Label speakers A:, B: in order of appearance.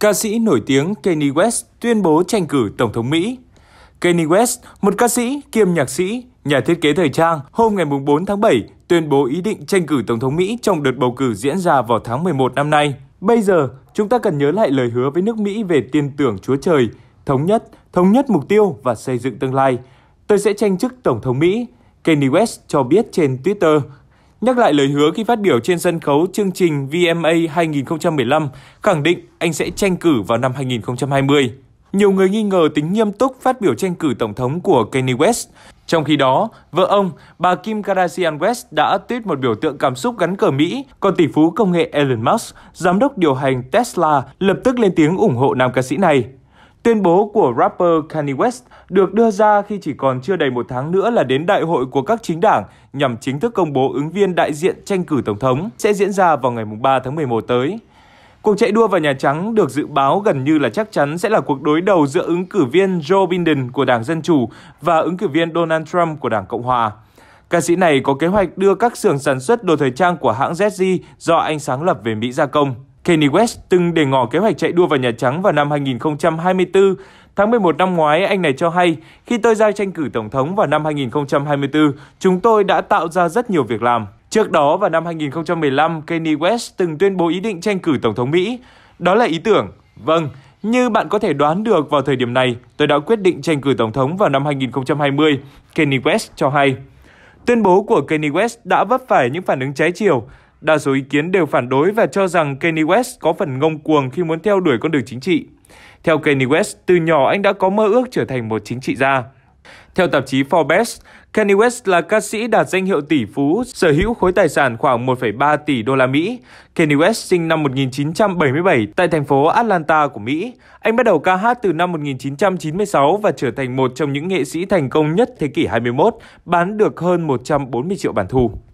A: Ca sĩ nổi tiếng Kanye West tuyên bố tranh cử Tổng thống Mỹ. Kanye West, một ca sĩ kiêm nhạc sĩ, nhà thiết kế thời trang, hôm ngày 4 tháng 7 tuyên bố ý định tranh cử Tổng thống Mỹ trong đợt bầu cử diễn ra vào tháng 11 năm nay. Bây giờ, chúng ta cần nhớ lại lời hứa với nước Mỹ về tin tưởng Chúa Trời, thống nhất, thống nhất mục tiêu và xây dựng tương lai. Tôi sẽ tranh chức Tổng thống Mỹ, Kanye West cho biết trên Twitter Nhắc lại lời hứa khi phát biểu trên sân khấu chương trình VMA 2015, khẳng định anh sẽ tranh cử vào năm 2020. Nhiều người nghi ngờ tính nghiêm túc phát biểu tranh cử tổng thống của Kanye West. Trong khi đó, vợ ông, bà Kim Kardashian West đã tuyết một biểu tượng cảm xúc gắn cờ Mỹ, còn tỷ phú công nghệ Elon Musk, giám đốc điều hành Tesla, lập tức lên tiếng ủng hộ nam ca sĩ này. Tuyên bố của rapper Kanye West được đưa ra khi chỉ còn chưa đầy một tháng nữa là đến đại hội của các chính đảng nhằm chính thức công bố ứng viên đại diện tranh cử Tổng thống sẽ diễn ra vào ngày 3 tháng 11 tới. Cuộc chạy đua vào Nhà Trắng được dự báo gần như là chắc chắn sẽ là cuộc đối đầu giữa ứng cử viên Joe Biden của Đảng Dân Chủ và ứng cử viên Donald Trump của Đảng Cộng Hòa. Ca sĩ này có kế hoạch đưa các xưởng sản xuất đồ thời trang của hãng ZZ do anh sáng lập về Mỹ gia công. Kanye West từng để ngỏ kế hoạch chạy đua vào Nhà Trắng vào năm 2024. Tháng 11 năm ngoái, anh này cho hay, khi tôi ra tranh cử Tổng thống vào năm 2024, chúng tôi đã tạo ra rất nhiều việc làm. Trước đó, vào năm 2015, Kanye West từng tuyên bố ý định tranh cử Tổng thống Mỹ. Đó là ý tưởng. Vâng, như bạn có thể đoán được vào thời điểm này, tôi đã quyết định tranh cử Tổng thống vào năm 2020, Kanye West cho hay. Tuyên bố của Kanye West đã vấp phải những phản ứng trái chiều. Đa số ý kiến đều phản đối và cho rằng Kanye West có phần ngông cuồng khi muốn theo đuổi con đường chính trị. Theo Kanye West, từ nhỏ anh đã có mơ ước trở thành một chính trị gia. Theo tạp chí Forbes, Kanye West là ca sĩ đạt danh hiệu tỷ phú, sở hữu khối tài sản khoảng 1,3 tỷ đô la Mỹ. Kanye West sinh năm 1977 tại thành phố Atlanta của Mỹ. Anh bắt đầu ca hát từ năm 1996 và trở thành một trong những nghệ sĩ thành công nhất thế kỷ 21, bán được hơn 140 triệu bản thu.